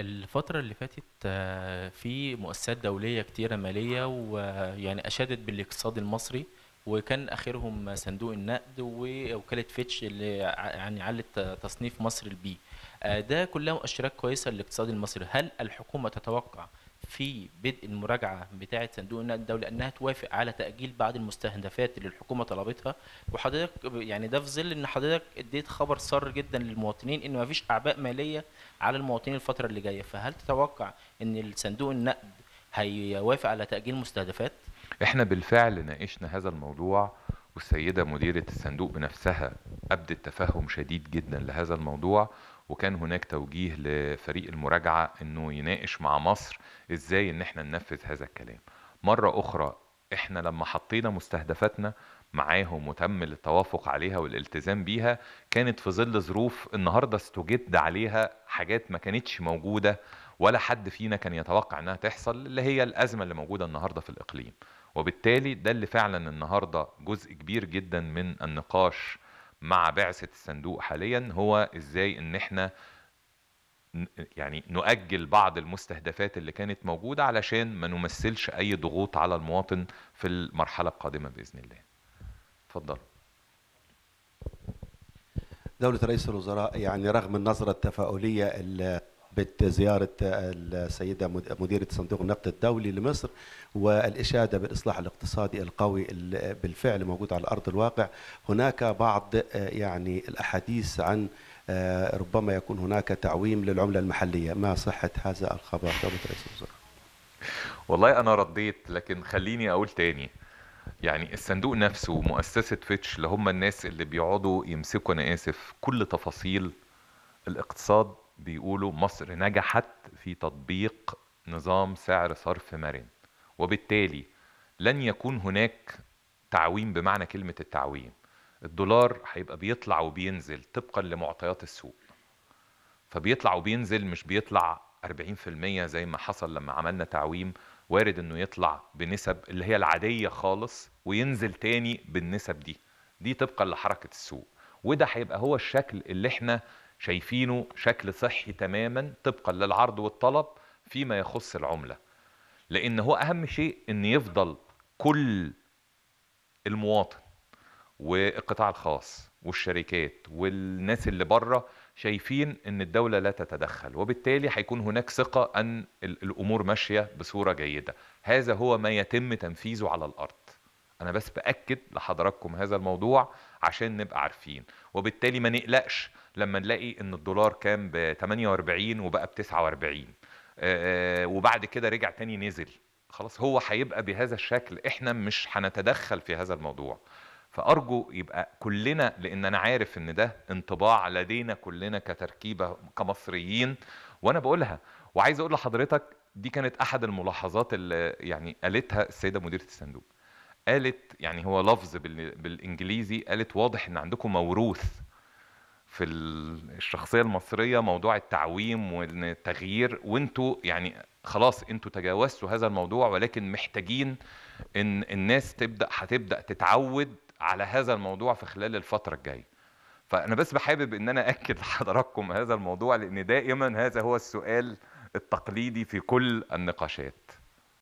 الفترة اللي فاتت آه، في مؤسسات دولية كتيرة مالية ويعني أشادت بالاقتصاد المصري وكان آخرهم صندوق النقد ووكالة فيتش اللي يعني علت تصنيف مصر البي آه، ده كلها مؤشرات كويسة للاقتصاد المصري هل الحكومة تتوقع في بدء المراجعه بتاعه صندوق النقد الدولي انها توافق على تاجيل بعض المستهدفات اللي الحكومه طلبتها وحضرتك يعني ده في ظل ان حضرتك اديت خبر سار جدا للمواطنين ان ما فيش اعباء ماليه على المواطنين الفتره اللي جايه فهل تتوقع ان صندوق النقد هيوافق على تاجيل مستهدفات؟ احنا بالفعل ناقشنا هذا الموضوع والسيده مديره الصندوق بنفسها أبدت تفهم شديد جدا لهذا الموضوع وكان هناك توجيه لفريق المراجعة أنه يناقش مع مصر إزاي أن احنا ننفذ هذا الكلام مرة أخرى احنا لما حطينا مستهدفاتنا معاهم وتم التوافق عليها والالتزام بيها كانت في ظل ظروف النهارده استجد عليها حاجات ما كانتش موجوده ولا حد فينا كان يتوقع انها تحصل اللي هي الازمه اللي موجوده النهارده في الاقليم وبالتالي ده اللي فعلا النهارده جزء كبير جدا من النقاش مع بعثه الصندوق حاليا هو ازاي ان احنا يعني نؤجل بعض المستهدفات اللي كانت موجوده علشان ما نمثلش اي ضغوط على المواطن في المرحله القادمه باذن الله. اتفضلوا. دولة رئيس الوزراء يعني رغم النظرة التفاؤلية بزيارة آه، السيدة مديرة صندوق النقد الدولي لمصر والإشادة بالإصلاح الاقتصادي القوي اللي بالفعل موجود على أرض الواقع هناك بعض آه، يعني الأحاديث عن آه، ربما يكون هناك تعويم للعملة المحلية ما صحة هذا الخبر دولة رئيس الوزراء والله أنا رديت لكن خليني أقول تاني يعني الصندوق نفسه ومؤسسة فيتش اللي هم الناس اللي بيقعدوا يمسكوا أنا آسف كل تفاصيل الاقتصاد بيقولوا مصر نجحت في تطبيق نظام سعر صرف مرن وبالتالي لن يكون هناك تعويم بمعنى كلمة التعويم الدولار هيبقى بيطلع وبينزل طبقا لمعطيات السوق فبيطلع وبينزل مش بيطلع 40% زي ما حصل لما عملنا تعويم وارد انه يطلع بنسب اللي هي العادية خالص وينزل تاني بالنسب دي دي طبقا لحركة السوق وده هيبقى هو الشكل اللي احنا شايفينه شكل صحي تماما طبقا للعرض والطلب فيما يخص العمله لان هو اهم شيء ان يفضل كل المواطن والقطاع الخاص والشركات والناس اللي بره شايفين ان الدوله لا تتدخل وبالتالي هيكون هناك ثقه ان الامور ماشيه بصوره جيده هذا هو ما يتم تنفيذه على الارض انا بس باكد لحضراتكم هذا الموضوع عشان نبقى عارفين وبالتالي ما نقلقش لما نلاقي ان الدولار كان ب 48 وبقى ب 49 وبعد كده رجع تاني نزل خلاص هو هيبقى بهذا الشكل احنا مش هنتدخل في هذا الموضوع فارجو يبقى كلنا لان انا عارف ان ده انطباع لدينا كلنا كتركيبه كمصريين وانا بقولها وعايز اقول لحضرتك دي كانت احد الملاحظات اللي يعني قالتها السيده مديره الصندوق قالت يعني هو لفظ بالانجليزي قالت واضح ان عندكم موروث في الشخصيه المصريه موضوع التعويم والتغيير وانتوا يعني خلاص انتوا تجاوزتوا هذا الموضوع ولكن محتاجين ان الناس تبدا هتبدا تتعود على هذا الموضوع في خلال الفتره الجايه فانا بس بحابب ان انا اكد لحضراتكم هذا الموضوع لان دائما هذا هو السؤال التقليدي في كل النقاشات